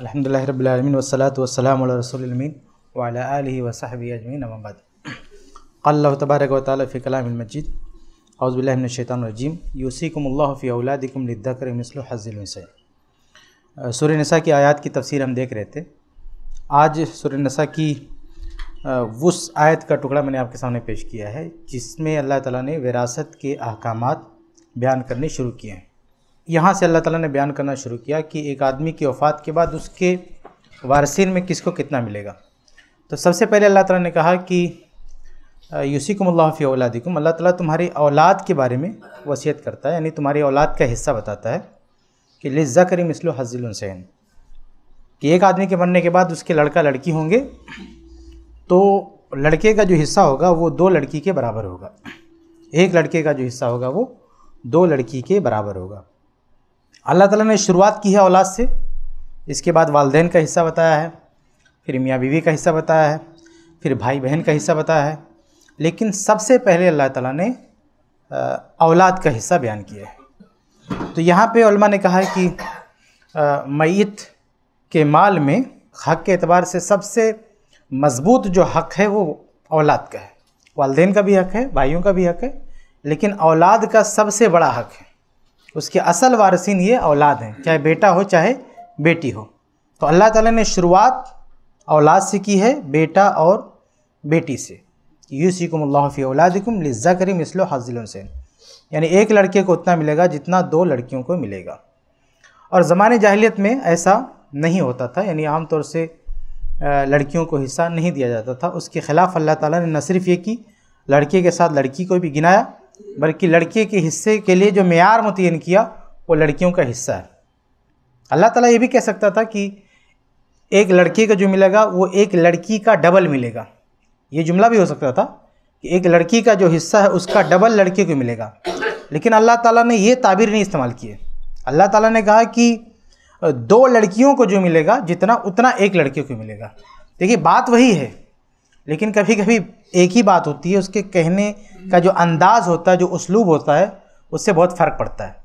अलहमदिल्ला रबीआलमिन वसलात वसलाम रसोलमीन वाल वसाहबी अजमीन अमाबाद अल्लाह तबारक वाली कलामजीद अउज़बिल्लाशैतरजीम यूसीकमल्लाफ़ी औलादिकम लिद्दाकर मिसल हज़िलमस सुर नसा की आयात की तफसीर हम देख रहे थे आज सुर नसा की uh, उस आयत का टुकड़ा मैंने आपके सामने पेश किया है जिसमें अल्लाह ताली ने विरासत के अहकाम बयान करने शुरू किए हैं यहाँ से अल्लाह ताला ने बयान करना शुरू किया कि एक आदमी की वफ़ात के बाद उसके वारसिन में किसको कितना मिलेगा तो सबसे पहले अल्लाह ताला ने कहा कि यूसिकमल्लाफ़ी औलादिकुम अल्लाह ताला तुम्हारी औलाद के बारे में वसीयत करता है यानी तुम्हारी औलाद का हिस्सा बताता है कि लिज्जा करी मिसलो हजिल हुसैन कि एक आदमी के मरने के बाद उसके लड़का लड़की होंगे तो लड़के का जो हिस्सा होगा वो दो लड़की के बराबर होगा एक लड़के का जो हिस्सा होगा वो दो लड़की के बराबर होगा अल्लाह ताला ने शुरुआत की है औलाद से इसके बाद वालदेन का हिस्सा बताया है फिर मियाँ बीवी का हिस्सा बताया है फिर भाई बहन का हिस्सा बताया है लेकिन सबसे पहले अल्लाह ताला ने औलाद का हिस्सा बयान किया है तो यहाँ पे उलमा ने कहा है कि मैत के माल में हक़ के अतबार से सबसे मज़बूत जो हक़ है वो औलाद का है वालदेन का भी हक़ है भाइयों का भी हक़ है लेकिन औलाद का सबसे बड़ा हक़ है उसके असल वारसिन ये औलाद हैं चाहे बेटा हो चाहे बेटी हो तो अल्लाह ताला ने शुरुआत औलाद से की है बेटा और बेटी से यूसिकमल्लाफ़ी औलादिकुम लज़ा करीम इसलो हाजिल हुसैन यानी एक लड़के को उतना मिलेगा जितना दो लड़कियों को मिलेगा और ज़माने जाहिलियत में ऐसा नहीं होता था यानी आमतौर से लड़कियों को हिस्सा नहीं दिया जाता था उसके ख़िलाफ़ अल्लाह ताला ने न सिर्फ ये कि लड़के के साथ लड़की को भी गिनाया बल्कि लड़के के हिस्से के लिए जो मैार मुतन किया वो लड़कियों का हिस्सा है अल्लाह ताला ये भी कह सकता था कि एक लड़के का जो मिलेगा वो एक लड़की का डबल मिलेगा ये जुमला भी हो सकता था कि एक लड़की का जो हिस्सा है उसका डबल लड़के को मिलेगा लेकिन अल्लाह ताला ने ये ताबीर नहीं इस्तेमाल किए अल्लाह ताला ने कहा कि दो लड़कियों को जो मिलेगा जितना उतना एक लड़के को मिलेगा देखिए बात वही है लेकिन कभी कभी एक ही बात होती है उसके कहने का जो अंदाज़ होता है जो उसलूब होता है उससे बहुत फ़र्क पड़ता है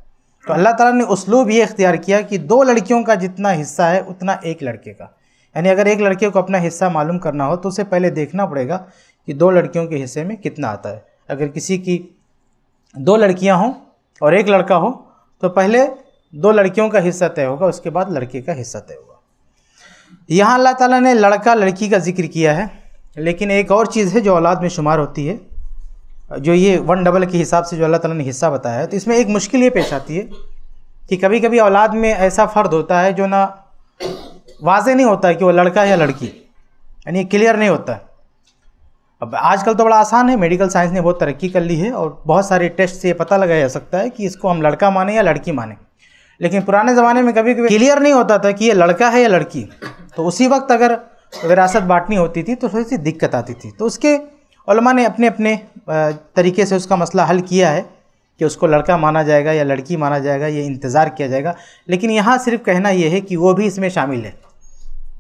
तो अल्लाह ताला ने उसलूब ये इख्तियार किया कि दो लड़कियों का जितना हिस्सा है उतना एक लड़के का यानी अगर एक लड़के को अपना हिस्सा मालूम करना हो तो उसे पहले देखना पड़ेगा कि दो लड़कियों के हिस्से में कितना आता है अगर किसी की दो लड़कियाँ हों और एक लड़का हो तो पहले दो लड़कियों का हिस्सा तय होगा उसके बाद लड़के का हिस्सा तय होगा यहाँ अल्लाह ताला ने लड़का लड़की का जिक्र किया है लेकिन एक और चीज़ है जो औलाद में शुमार होती है जो ये वन डबल के हिसाब से जो अल्लाह ताला ने हिस्सा बताया है तो इसमें एक मुश्किल ये पेश आती है कि कभी कभी औलाद में ऐसा फ़र्द होता है जो ना वाजे नहीं होता है कि वो लड़का है या लड़की यानी क्लियर नहीं होता है अब आजकल तो बड़ा आसान है मेडिकल साइंस ने बहुत तरक्की कर ली है और बहुत सारे टेस्ट से ये पता लगाया जा सकता है कि इसको हम लड़का माने या लड़की माने लेकिन पुराने ज़माने में कभी कभी क्लियर नहीं होता था कि ये लड़का है या लड़की तो उसी वक्त अगर विरासत बांटनी होती थी तो थोड़ी सी दिक्कत आती थी तो उसके उलमा ने अपने अपने तरीके से उसका मसला हल किया है कि उसको लड़का माना जाएगा या लड़की माना जाएगा ये इंतज़ार किया जाएगा लेकिन यहाँ सिर्फ कहना यह है कि वो भी इसमें शामिल है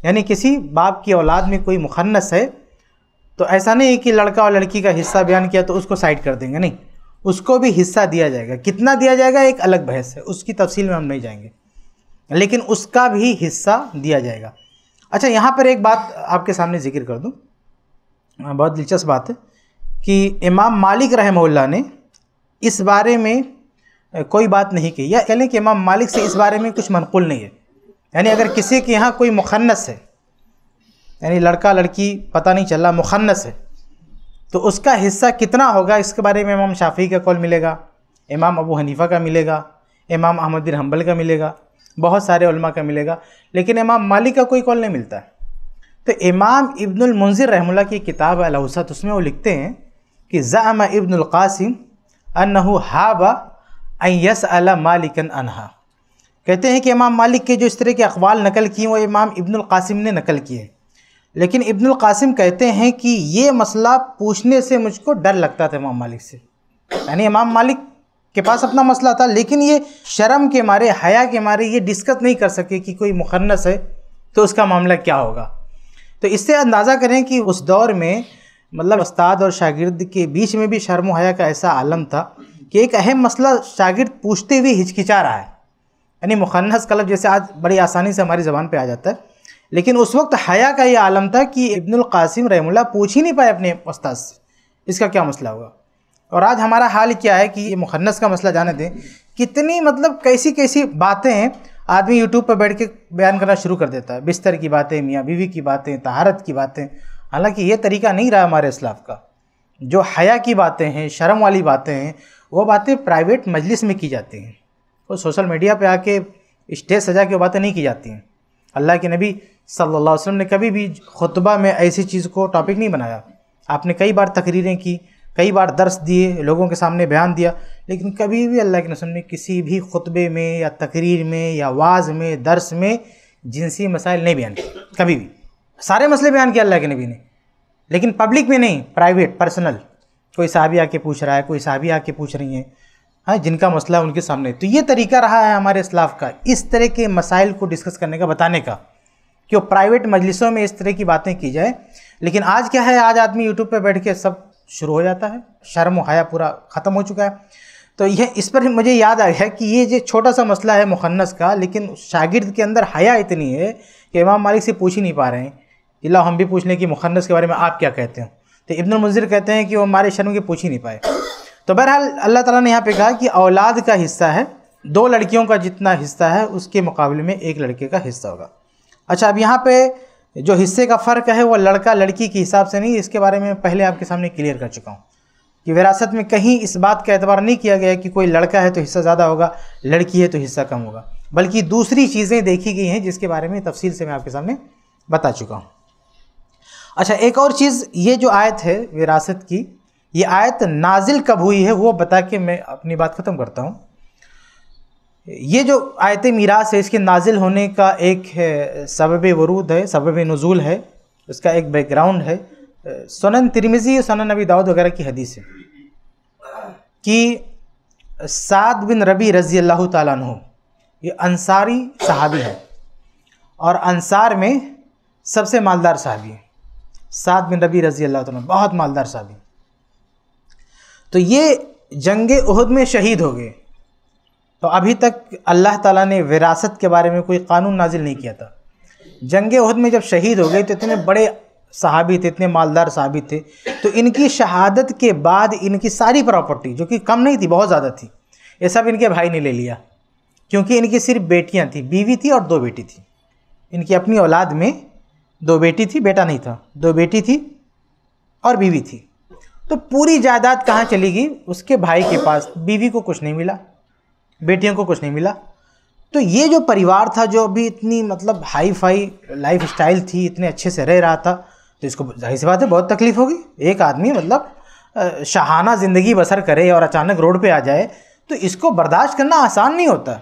यानी किसी बाप की औलाद में कोई मुखन्नस है तो ऐसा नहीं है कि लड़का और लड़की का हिस्सा बयान किया तो उसको साइड कर देंगे नहीं उसको भी हिस्सा दिया जाएगा कितना दिया जाएगा एक अलग बहस है उसकी तफसील में हम नहीं जाएंगे लेकिन उसका भी हिस्सा दिया जाएगा अच्छा यहाँ पर एक बात आपके सामने जिक्र कर दूँ हाँ, बहुत दिलचस्प बात है कि इमाम मालिक रहमल्ला ने इस बारे में कोई बात नहीं की या कह लें कि इमाम मालिक से इस बारे में कुछ मनकूल नहीं है यानी अगर किसी के यहाँ कोई मुखन्नस है यानी लड़का लड़की पता नहीं चल रहा मुखन्नस है तो उसका हिस्सा कितना होगा इसके बारे में इमाम शाफी का कौल मिलेगा इमाम अबू हनीफ़ा का मिलेगा इमाम अहमद बिन हम्बल का मिलेगा बहुत सारे उलमा का मिलेगा लेकिन इमाम मालिक का कोई कॉल नहीं मिलता है तो इमाम इब्नुल मुंजिर रहमुल्ला की किताब अलाउसत उसमें वो लिखते हैं कि ज़ाम इब्नुल कासिम अनहु हाबा अयस अला मालिकन अनहा कहते हैं कि इमाम मालिक के जो इस तरह के अखबाल नकल किए वो इमाम इब्नुल कासिम ने नकल किए लेकिन इब्नुल कासिम कहते हैं कि ये मसला पूछने से मुझको डर लगता था इमाम मालिक से यानी इमाम मालिक के पास अपना मसला था लेकिन ये शर्म के मारे हया के मारे ये डिस्कस नहीं कर सके कि कोई मुखन्नस है तो उसका मामला क्या होगा तो इससे अंदाज़ा करें कि उस दौर में मतलब उस्ताद और शागिर्द के बीच में भी शर्म हया का ऐसा आलम था कि एक अहम मसला शागिर्द पूछते हुए हिचकिचा रहा है यानी मुखन्नस कलब जैसे आज बड़ी आसानी से हमारी ज़बान पर आ जाता है लेकिन उस वक्त हया का ये आलम था कि इब्नुल कासिम रहमुल्ला पूछ ही नहीं पाए अपने उस्ताद से इसका क्या मसला होगा और आज हमारा हाल क्या है कि ये मुखन्नस का मसला जाने दें कितनी मतलब कैसी कैसी बातें आदमी यूट्यूब पर बैठ के बयान करना शुरू कर देता है बिस्तर की बातें मियाँ बीवी की बातें तहारत की बातें हालांकि ये तरीका नहीं रहा हमारे इसलाफ का जो हया की बातें हैं शर्म वाली बातें हैं वो बातें प्राइवेट मजलिस में की जाती हैं वो सोशल मीडिया पे आके स्टेज सजा के बातें नहीं की जाती हैं अल्लाह के नबी सल्लल्लाहु अलैहि वसल्लम ने कभी भी खुतबा में ऐसी चीज़ को टॉपिक नहीं बनाया आपने कई बार तकरीरें की कई बार दर्श दिए लोगों के सामने बयान दिया लेकिन कभी भी अल्लाह के रसूल ने किसी भी खुतबे में या तकरीर में या वाज में दर्स में जिनसी मसाइल नहीं बयान किए कभी भी सारे मसले बयान किए अल्लाह के नबी ने लेकिन पब्लिक में नहीं प्राइवेट पर्सनल कोई साहबी आके पूछ रहा है कोई साहबी आके पूछ रही हैं हाँ जिनका मसला उनके सामने तो ये तरीका रहा है हमारे इसलाफ का इस तरह के मसाइल को डिस्कस करने का बताने का कि वो प्राइवेट मजलिसों में इस तरह की बातें की जाए लेकिन आज क्या है आज आदमी यूट्यूब पर बैठ के सब शुरू हो जाता है शर्म हया पूरा ख़त्म हो चुका है तो यह इस पर मुझे याद आया कि ये जो छोटा सा मसला है मुखन्नस का लेकिन शागिर्द के अंदर हया इतनी है कि इमाम मालिक से पूछ ही नहीं पा रहे हैं इला हम भी पूछ लें कि मुखन्नस के बारे में आप क्या कहते हैं तो इब्न मुंजिर कहते हैं कि वो हमारे शर्म के पूछ ही नहीं पाए तो बहरहाल अल्लाह ताला ने यहाँ पे कहा कि औलाद का हिस्सा है दो लड़कियों का जितना हिस्सा है उसके मुकाबले में एक लड़के का हिस्सा होगा अच्छा अब यहाँ पर जो हिस्से का फ़र्क है वो लड़का लड़की के हिसाब से नहीं इसके बारे में पहले आपके सामने क्लियर कर चुका हूँ कि विरासत में कहीं इस बात का एतबार नहीं किया गया कि कोई लड़का है तो हिस्सा ज़्यादा होगा लड़की है तो हिस्सा कम होगा बल्कि दूसरी चीज़ें देखी गई हैं जिसके बारे में तफसील से मैं आपके सामने बता चुका हूँ अच्छा एक और चीज़ ये जो आयत है विरासत की ये आयत नाजिल कब हुई है वो बता के मैं अपनी बात ख़त्म करता हूँ ये जो आयत मीरास है इसके नाजिल होने का एक सबब वरूद है सबब नज़ुल है उसका एक बैकग्राउंड है सोनन तिरमिज़ी और सोनन नबी दाऊद वगैरह की हदीस है कि साद बिन रबी रज़ी अल्लाह तु ये अंसारी सहाबी है और अंसार में सबसे मालदार सहाबी है साद बिन रबी रज़ी अल्लाह तु बहुत मालदार सहाबी तो ये जंग उहद में शहीद हो गए तो अभी तक अल्लाह ताला ने विरासत के बारे में कोई कानून नाजिल नहीं किया था जंग उहद में जब शहीद हो गए तो इतने बड़े सहाबी थे इतने मालदार सहाबी थे तो इनकी शहादत के बाद इनकी सारी प्रॉपर्टी जो कि कम नहीं थी बहुत ज़्यादा थी ये सब इनके भाई ने ले लिया क्योंकि इनकी सिर्फ बेटियाँ थी बीवी थी और दो बेटी थी इनकी अपनी औलाद में दो बेटी थी बेटा नहीं था दो बेटी थी और बीवी थी तो पूरी जायदाद कहाँ चली गई उसके भाई के पास बीवी को कुछ नहीं मिला बेटियों को कुछ नहीं मिला तो ये जो परिवार था जो अभी इतनी मतलब हाई फाई लाइफ स्टाइल थी इतने अच्छे से रह रहा था तो इसको जाहिर सी बात है बहुत तकलीफ़ होगी एक आदमी मतलब शहाना ज़िंदगी बसर करे और अचानक रोड पे आ जाए तो इसको बर्दाश्त करना आसान नहीं होता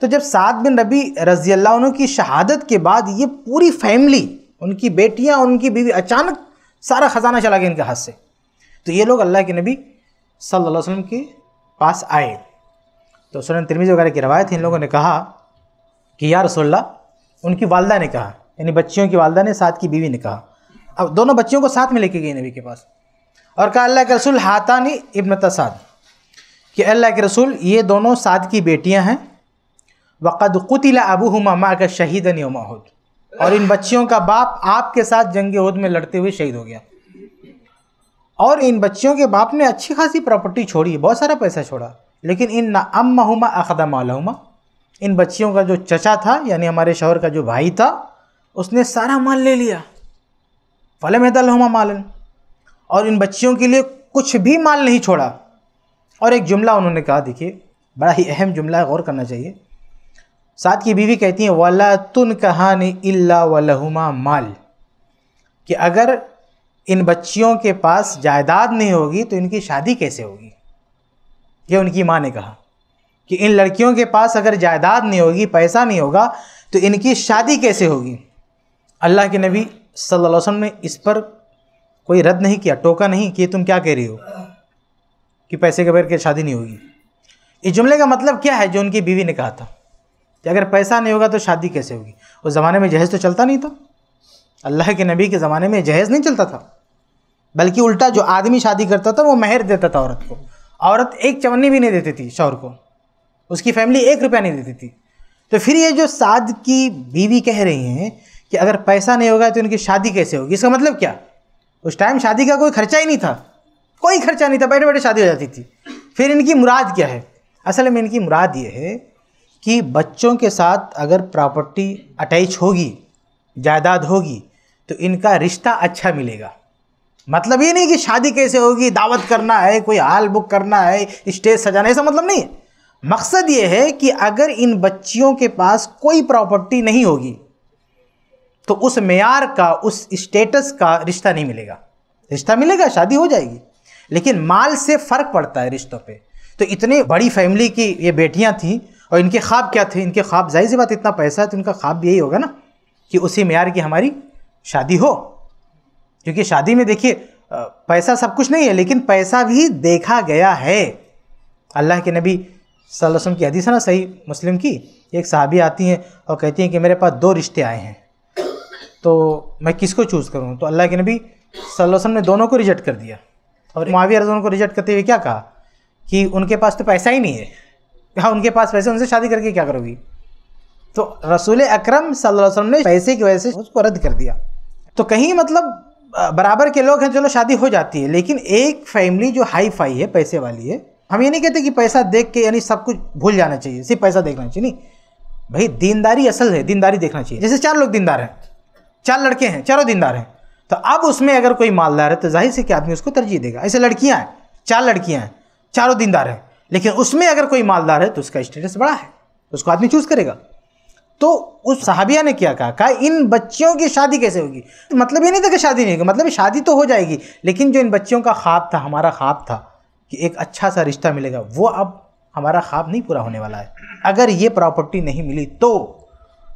तो जब सात बिन रबी रजी अल्लाह की शहादत के बाद ये पूरी फैमिली उनकी बेटियाँ उनकी बीवी अचानक सारा ख़जाना चला गया इनके हाथ से तो ये लोग अल्लाह के नबी सल्लल्लाहु अलैहि वसल्लम के पास आए तो सुन तिरमिज वगैरह की रवायत इन लोगों ने कहा कि या रसोल्ला उनकी वालदा ने कहा यानी बच्चियों की वालदा ने साथ की बीवी ने कहा अब दोनों बच्चियों को साथ में लेके गई नबी के पास और कहा अल्लाह के रसूल हातानी इब्न तसाद कि अल्लाह के रसूल ये दोनों साद की बेटियां हैं वक़द कुतिला अबू हुमा माँ का शहीद हो और इन बच्चियों का बाप आपके साथ जंग उहद में लड़ते हुए शहीद हो गया और इन बच्चियों के बाप ने अच्छी खासी प्रॉपर्टी छोड़ी बहुत सारा पैसा छोड़ा लेकिन इन अम महुमा अखदम आलहुमा इन बच्चियों का जो चचा था यानी हमारे शोहर का जो भाई था उसने सारा माल ले लिया फलम हमा मालन और इन बच्चियों के लिए कुछ भी माल नहीं छोड़ा और एक जुमला उन्होंने कहा देखिए बड़ा ही अहम जुमला है गौर करना चाहिए साथ की बीवी कहती हैं वाला तुन कहानी इल्ला वलहुमा माल कि अगर इन बच्चियों के पास जायदाद नहीं होगी तो इनकी शादी कैसे होगी ये उनकी माँ ने कहा कि इन लड़कियों के पास अगर जायदाद नहीं होगी पैसा नहीं होगा तो इनकी शादी कैसे होगी अल्लाह के नबी सल्लल्लाहु अलैहि वसल्लम ने इस पर कोई रद्द नहीं किया टोका नहीं कि तुम क्या कह रही हो कि पैसे के बगैर के शादी नहीं होगी इस जुमले का मतलब क्या है जो उनकी बीवी ने कहा था कि अगर पैसा नहीं होगा तो शादी कैसे होगी उस ज़माने में जहेज़ तो चलता नहीं था अल्लाह के नबी के ज़माने में जहेज़ नहीं चलता था बल्कि उल्टा जो आदमी शादी करता था वो महर देता था औरत को औरत एक चवन्नी भी नहीं देती थी शौहर को उसकी फैमिली एक रुपया नहीं देती थी तो फिर ये जो साद की बीवी कह रही हैं कि अगर पैसा नहीं होगा तो उनकी शादी कैसे होगी इसका मतलब क्या उस टाइम शादी का कोई खर्चा ही नहीं था कोई खर्चा नहीं था बैठे बैठे शादी हो जाती थी फिर इनकी मुराद क्या है असल में इनकी मुराद ये है कि बच्चों के साथ अगर प्रॉपर्टी अटैच होगी जायदाद होगी तो इनका रिश्ता अच्छा मिलेगा मतलब ये नहीं कि शादी कैसे होगी दावत करना है कोई हाल बुक करना है स्टेज सजाना ऐसा मतलब नहीं है मकसद ये है कि अगर इन बच्चियों के पास कोई प्रॉपर्टी नहीं होगी तो उस मैार का उस स्टेटस का रिश्ता नहीं मिलेगा रिश्ता मिलेगा शादी हो जाएगी लेकिन माल से फ़र्क पड़ता है रिश्तों पे तो इतने बड़ी फैमिली की ये बेटियां थी और इनके ख्वाब क्या थे इनके ख्वाब जाहिर सी बात इतना पैसा है तो इनका ख्वाब यही होगा ना कि उसी मैार की हमारी शादी हो क्योंकि शादी में देखिए पैसा सब कुछ नहीं है लेकिन पैसा भी देखा गया है अल्लाह के नबी वसल्लम की हदीस है ना सही मुस्लिम की एक साहबी आती हैं और कहती हैं कि मेरे पास दो रिश्ते आए हैं तो मैं किसको चूज़ करूँ तो अल्लाह के नबी वसल्लम ने दोनों को रिजेक्ट कर दिया और माविया रजोन को रिजेक्ट करते हुए क्या कहा कि उनके पास तो पैसा ही नहीं है हाँ उनके पास पैसे उनसे शादी करके क्या करोगी तो रसूल अक्रम वसल्लम ने पैसे की वजह से उसको रद्द कर दिया तो कहीं मतलब बराबर के लोग हैं चलो शादी हो जाती है लेकिन एक फैमिली जो हाई फाई है पैसे वाली है हम ये नहीं कहते कि पैसा देख के यानी सब कुछ भूल जाना चाहिए सिर्फ पैसा देखना चाहिए नहीं भाई दीनदारी असल है दीनदारी देखना चाहिए जैसे चार लोग दीनदार हैं चार लड़के हैं चारों दीनदार हैं तो अब उसमें अगर कोई मालदार है तो जाहिर से कि आदमी उसको तरजीह देगा ऐसे लड़कियाँ हैं चार लड़कियाँ हैं चारों दीनदार हैं लेकिन उसमें अगर कोई मालदार है तो उसका स्टेटस बड़ा है तो उसको आदमी चूज़ करेगा तो उस सहाबिया ने क्या कहा कहा इन बच्चियों की शादी कैसे होगी तो मतलब ये नहीं था कि शादी नहीं होगी मतलब शादी तो हो जाएगी लेकिन जो इन बच्चियों का ख्वाब था हमारा ख्वाब था कि एक अच्छा सा रिश्ता मिलेगा वो अब हमारा ख्वाब नहीं पूरा होने वाला है अगर ये प्रॉपर्टी नहीं मिली तो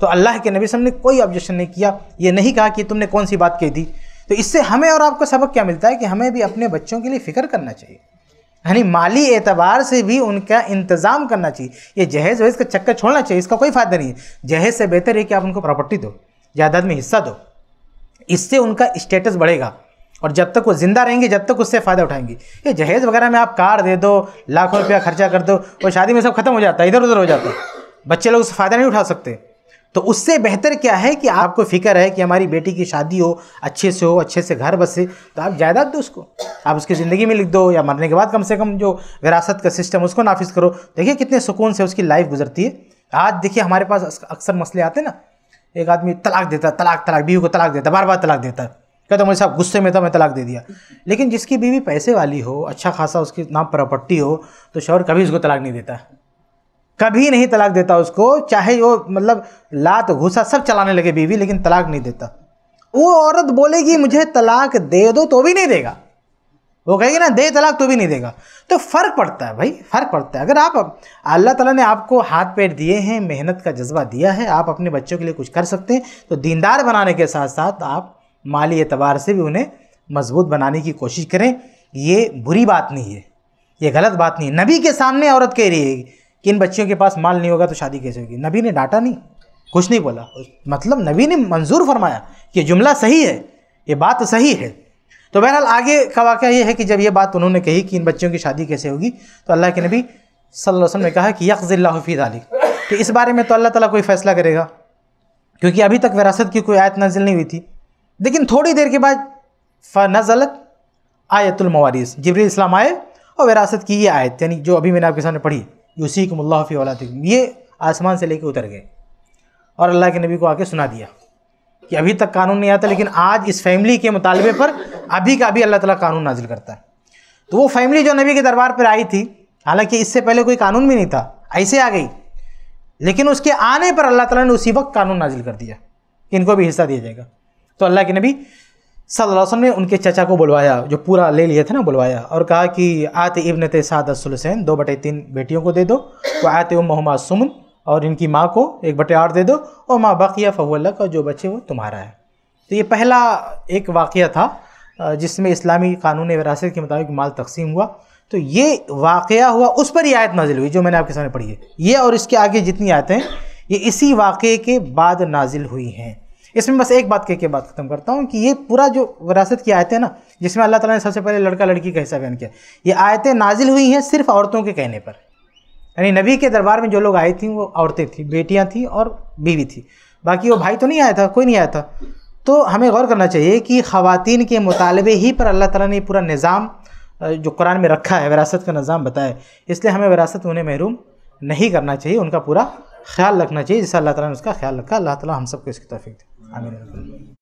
तो अल्लाह के नबी ने कोई ऑब्जेक्शन नहीं किया ये नहीं कहा कि तुमने कौन सी बात कह दी तो इससे हमें और आपको सबक क्या मिलता है कि हमें भी अपने बच्चों के लिए फ़िक्र करना चाहिए यानी माली एतबार से भी उनका इंतज़ाम करना चाहिए ये जहेज़ वहेज़ का चक्कर छोड़ना चाहिए इसका कोई फ़ायदा नहीं है जहेज़ से बेहतर है कि आप उनको प्रॉपर्टी दो जायदाद में हिस्सा दो इससे उनका स्टेटस बढ़ेगा और जब तक वो ज़िंदा रहेंगे जब तक उससे फ़ायदा उठाएंगे ये जहेज़ वगैरह में आप कार दे दो लाखों रुपया खर्चा कर दो और शादी में सब खत्म हो जाता है इधर उधर हो जाता है बच्चे लोग उससे फ़ायदा नहीं उठा सकते तो उससे बेहतर क्या है कि आपको फिक्र है कि हमारी बेटी की शादी हो अच्छे से हो अच्छे से घर बसे तो आप जायदाद दो उसको आप उसकी ज़िंदगी में लिख दो या मरने के बाद कम से कम जो विरासत का सिस्टम उसको नाफिज करो देखिए कितने सुकून से उसकी लाइफ गुजरती है आज देखिए हमारे पास अक्सर मसले आते हैं ना एक आदमी तलाक देता तलाक तलाक बीवी को तलाक देता बार बार तलाक देता है तो मुझे साहब गुस्से में था मैं तलाक दे दिया लेकिन जिसकी बीवी पैसे वाली हो अच्छा खासा उसके नाम प्रॉपर्टी हो तो शौहर कभी उसको तलाक नहीं देता कभी नहीं तलाक देता उसको चाहे वो मतलब लात घुसा सब चलाने लगे बीवी लेकिन तलाक नहीं देता वो औरत बोलेगी मुझे तलाक दे दो तो भी नहीं देगा वो कहेंगे ना दे तलाक तो भी नहीं देगा तो फ़र्क पड़ता है भाई फ़र्क पड़ता है अगर आप अल्लाह ताला ने आपको हाथ पैर दिए हैं मेहनत का जज्बा दिया है आप अपने बच्चों के लिए कुछ कर सकते हैं तो दीनदार बनाने के साथ साथ आप माली एतबार से भी उन्हें मजबूत बनाने की कोशिश करें ये बुरी बात नहीं है ये गलत बात नहीं नबी के सामने औरत कह रही है कि इन बच्चियों के पास माल नहीं होगा तो शादी कैसे होगी नबी ने डांटा नहीं कुछ नहीं बोला मतलब नबी ने मंजूर फरमाया कि जुमला सही है ये बात सही है तो बहरहाल आगे का वाक़ यह है कि जब ये बात उन्होंने कही कि इन बच्चियों की शादी कैसे होगी तो अल्लाह के नबी सल्लल्लाहु अलैहि वसल्लम ने कहा कि यकज़िल्लाफ़ी अली तो इस बारे में तो अल्लाह ताला कोई फ़ैसला करेगा क्योंकि अभी तक विरासत की कोई आयत नाजिल नहीं हुई थी लेकिन थोड़ी देर के बाद फ़नज़लत आयतुलमवारिस जबरी इस्लाम आए और विरासत की ये आयत यानी जो अभी मैंने आपके सामने पढ़ी यूसी कमल्लाफ़ी वाला ये आसमान से लेके उतर गए और अल्लाह के नबी को आके सुना दिया कि अभी तक कानून नहीं आता लेकिन आज इस फैमिली के मुतालबे पर अभी का अभी अल्लाह ताला कानून नाजिल करता है तो वो फैमिली जो नबी के दरबार पर आई थी हालांकि इससे पहले कोई कानून भी नहीं था ऐसे आ गई लेकिन उसके आने पर अल्लाह ताला ने उसी वक्त कानून नाजिल कर दिया कि इनको भी हिस्सा दिया जाएगा तो अल्लाह के नबी सल्लल्लाहु ने उनके चचा को बुलवाया जो पूरा ले लिया था ना बुलवाया और कहा कि आते इबन साद असलसैन दो बटे तीन बेटियों को दे दो वो आते उम मोहम्मद सुमन और इनकी माँ को एक बटे आठ दे दो और माँ बाकिया फ़हुल्ला का जो बचे वो तुम्हारा है तो ये पहला एक वाक़ था जिसमें इस्लामी कानून विरासत के मुताबिक माल तकसीम हुआ तो ये वाक़ हुआ उस पर ही आयत नाजिल हुई जो मैंने आपके सामने पढ़ी है ये और इसके आगे जितनी आयतें ये इसी वाक़े के बाद नाजिल हुई हैं इसमें बस एक बात कह के बाद ख़त्म करता हूँ कि ये पूरा जो विरासत की आयतें ना जिसमें अल्लाह ताला ने सबसे पहले लड़का लड़की का हिस्सा बयान किया ये आयतें नाजिल हुई हैं सिर्फ औरतों के कहने पर यानी नबी के दरबार में जो लोग आए थी वो औरतें थी बेटियाँ थी और बीवी थी बाकी वो भाई तो नहीं आया था कोई नहीं आया था तो हमें गौर करना चाहिए कि ख़वान के मुतालबे ही पर अल्लाह ताला ने पूरा निज़ाम जो कुरान में रखा है विरासत का निज़ाम बताया इसलिए हमें विरासत उन्हें महरूम नहीं करना चाहिए उनका पूरा ख्याल रखना चाहिए जैसे अल्लाह ताला ने उसका ख्याल रखा अल्लाह ताला हम सबको इसकी तोफ़ी दे आमीन